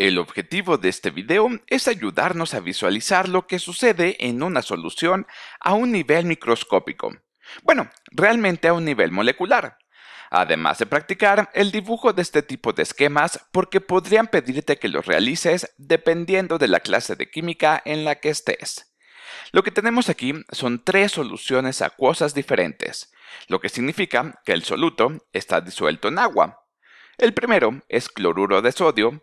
El objetivo de este video es ayudarnos a visualizar lo que sucede en una solución a un nivel microscópico. Bueno, realmente a un nivel molecular. Además de practicar el dibujo de este tipo de esquemas porque podrían pedirte que los realices dependiendo de la clase de química en la que estés. Lo que tenemos aquí son tres soluciones acuosas diferentes, lo que significa que el soluto está disuelto en agua. El primero es cloruro de sodio,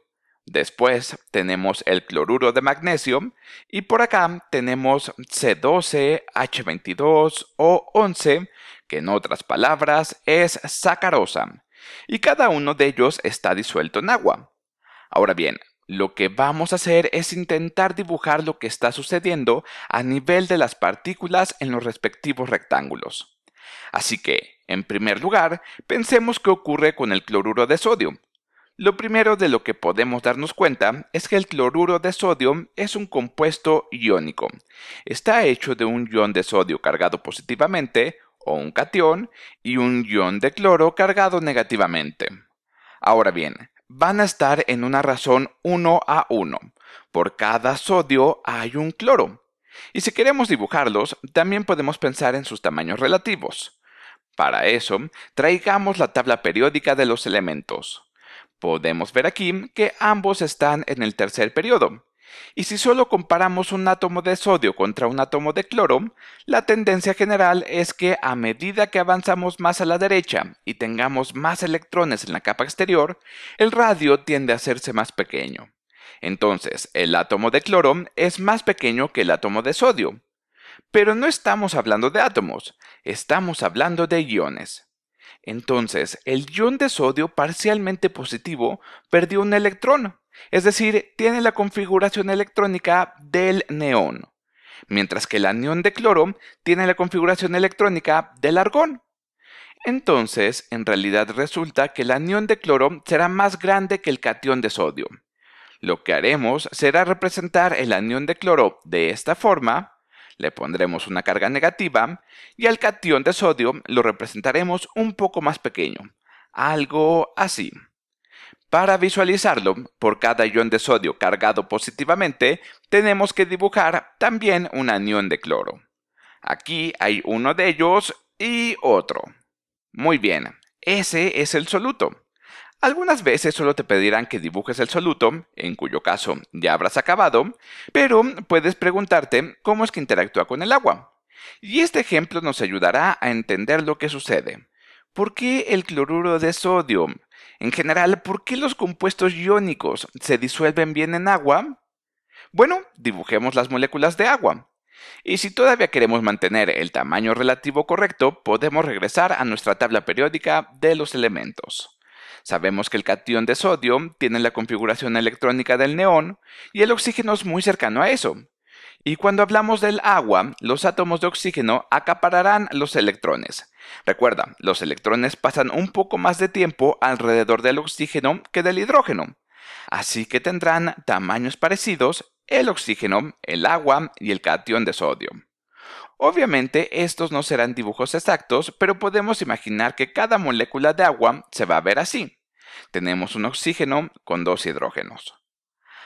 Después tenemos el cloruro de magnesio y por acá tenemos C12, H22 o 11, que en otras palabras es sacarosa, y cada uno de ellos está disuelto en agua. Ahora bien, lo que vamos a hacer es intentar dibujar lo que está sucediendo a nivel de las partículas en los respectivos rectángulos. Así que, en primer lugar, pensemos qué ocurre con el cloruro de sodio, lo primero de lo que podemos darnos cuenta es que el cloruro de sodio es un compuesto iónico. Está hecho de un ion de sodio cargado positivamente, o un cation, y un ion de cloro cargado negativamente. Ahora bien, van a estar en una razón 1 a 1. Por cada sodio hay un cloro. Y si queremos dibujarlos, también podemos pensar en sus tamaños relativos. Para eso, traigamos la tabla periódica de los elementos. Podemos ver aquí que ambos están en el tercer periodo. Y si solo comparamos un átomo de sodio contra un átomo de cloro, la tendencia general es que a medida que avanzamos más a la derecha y tengamos más electrones en la capa exterior, el radio tiende a hacerse más pequeño. Entonces, el átomo de cloro es más pequeño que el átomo de sodio. Pero no estamos hablando de átomos, estamos hablando de iones. Entonces, el ion de sodio parcialmente positivo perdió un electrón, es decir, tiene la configuración electrónica del neón, mientras que el anión de cloro tiene la configuración electrónica del argón. Entonces, en realidad resulta que el anión de cloro será más grande que el catión de sodio. Lo que haremos será representar el anión de cloro de esta forma le pondremos una carga negativa y al cation de sodio lo representaremos un poco más pequeño, algo así. Para visualizarlo, por cada ion de sodio cargado positivamente, tenemos que dibujar también un anión de cloro. Aquí hay uno de ellos y otro. Muy bien, ese es el soluto. Algunas veces solo te pedirán que dibujes el soluto, en cuyo caso ya habrás acabado, pero puedes preguntarte cómo es que interactúa con el agua. Y este ejemplo nos ayudará a entender lo que sucede. ¿Por qué el cloruro de sodio? En general, ¿por qué los compuestos iónicos se disuelven bien en agua? Bueno, dibujemos las moléculas de agua. Y si todavía queremos mantener el tamaño relativo correcto, podemos regresar a nuestra tabla periódica de los elementos. Sabemos que el catión de sodio tiene la configuración electrónica del neón y el oxígeno es muy cercano a eso. Y cuando hablamos del agua, los átomos de oxígeno acapararán los electrones. Recuerda, los electrones pasan un poco más de tiempo alrededor del oxígeno que del hidrógeno. Así que tendrán tamaños parecidos el oxígeno, el agua y el catión de sodio. Obviamente estos no serán dibujos exactos, pero podemos imaginar que cada molécula de agua se va a ver así. Tenemos un oxígeno con dos hidrógenos.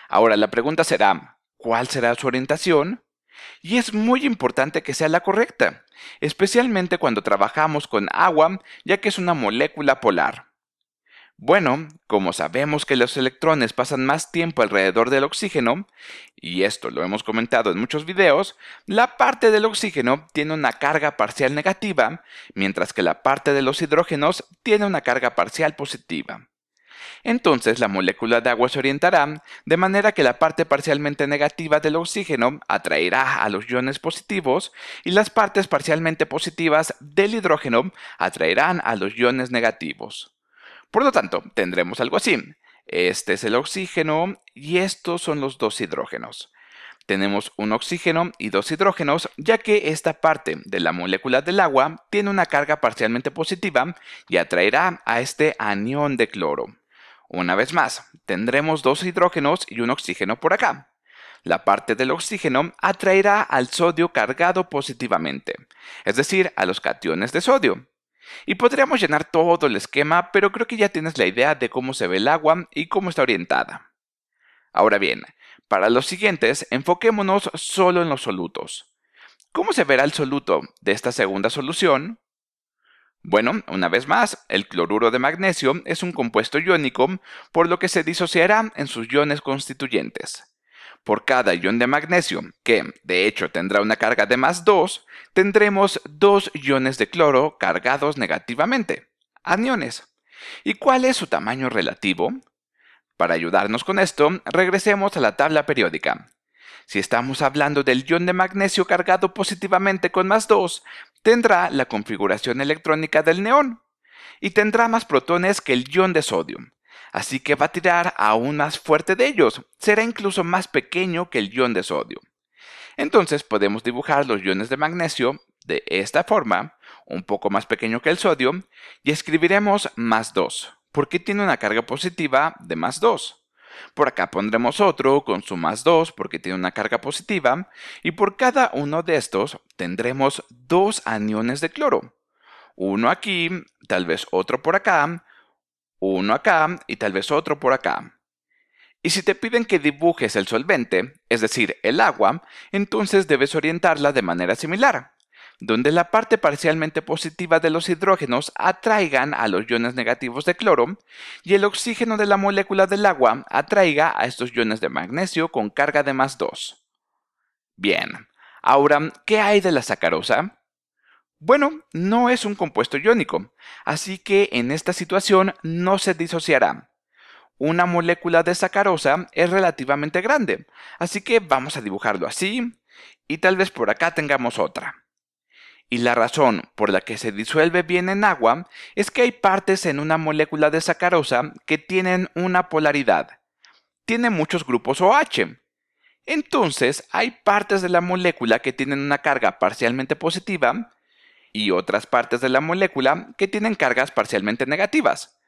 Ahora la pregunta será, ¿cuál será su orientación? Y es muy importante que sea la correcta, especialmente cuando trabajamos con agua, ya que es una molécula polar. Bueno, como sabemos que los electrones pasan más tiempo alrededor del oxígeno, y esto lo hemos comentado en muchos videos, la parte del oxígeno tiene una carga parcial negativa, mientras que la parte de los hidrógenos tiene una carga parcial positiva. Entonces la molécula de agua se orientará de manera que la parte parcialmente negativa del oxígeno atraerá a los iones positivos y las partes parcialmente positivas del hidrógeno atraerán a los iones negativos. Por lo tanto, tendremos algo así. Este es el oxígeno y estos son los dos hidrógenos. Tenemos un oxígeno y dos hidrógenos, ya que esta parte de la molécula del agua tiene una carga parcialmente positiva y atraerá a este anión de cloro. Una vez más, tendremos dos hidrógenos y un oxígeno por acá. La parte del oxígeno atraerá al sodio cargado positivamente, es decir, a los cationes de sodio. Y podríamos llenar todo el esquema, pero creo que ya tienes la idea de cómo se ve el agua y cómo está orientada. Ahora bien, para los siguientes, enfoquémonos solo en los solutos. ¿Cómo se verá el soluto de esta segunda solución? Bueno, una vez más, el cloruro de magnesio es un compuesto iónico, por lo que se disociará en sus iones constituyentes. Por cada ion de magnesio, que de hecho tendrá una carga de más 2, tendremos dos iones de cloro cargados negativamente, aniones. ¿Y cuál es su tamaño relativo? Para ayudarnos con esto, regresemos a la tabla periódica. Si estamos hablando del ion de magnesio cargado positivamente con más 2, tendrá la configuración electrónica del neón y tendrá más protones que el ion de sodio. Así que va a tirar aún más fuerte de ellos, será incluso más pequeño que el ion de sodio. Entonces podemos dibujar los iones de magnesio de esta forma, un poco más pequeño que el sodio, y escribiremos más 2, porque tiene una carga positiva de más 2. Por acá pondremos otro con su más 2 porque tiene una carga positiva y por cada uno de estos tendremos dos aniones de cloro. Uno aquí, tal vez otro por acá, uno acá y tal vez otro por acá. Y si te piden que dibujes el solvente, es decir, el agua, entonces debes orientarla de manera similar donde la parte parcialmente positiva de los hidrógenos atraigan a los iones negativos de cloro y el oxígeno de la molécula del agua atraiga a estos iones de magnesio con carga de más 2. Bien, ahora, ¿qué hay de la sacarosa? Bueno, no es un compuesto iónico, así que en esta situación no se disociará una molécula de sacarosa es relativamente grande, así que vamos a dibujarlo así y tal vez por acá tengamos otra. Y la razón por la que se disuelve bien en agua es que hay partes en una molécula de sacarosa que tienen una polaridad. Tiene muchos grupos OH. Entonces, hay partes de la molécula que tienen una carga parcialmente positiva y otras partes de la molécula que tienen cargas parcialmente negativas.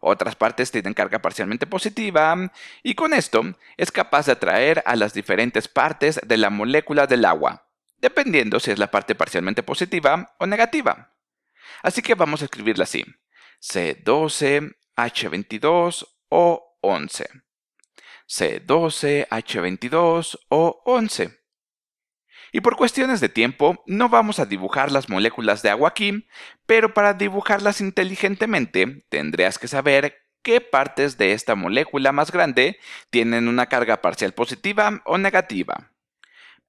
Otras partes tienen carga parcialmente positiva y con esto es capaz de atraer a las diferentes partes de la molécula del agua dependiendo si es la parte parcialmente positiva o negativa. Así que vamos a escribirla así, C12, H22 o 11. C12, H22 o 11. Y por cuestiones de tiempo, no vamos a dibujar las moléculas de agua aquí, pero para dibujarlas inteligentemente tendrías que saber qué partes de esta molécula más grande tienen una carga parcial positiva o negativa.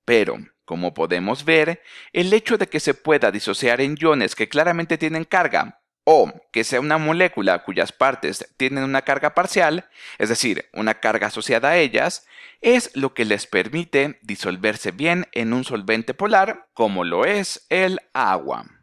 Pero, como podemos ver, el hecho de que se pueda disociar en iones que claramente tienen carga o que sea una molécula cuyas partes tienen una carga parcial, es decir, una carga asociada a ellas, es lo que les permite disolverse bien en un solvente polar como lo es el agua.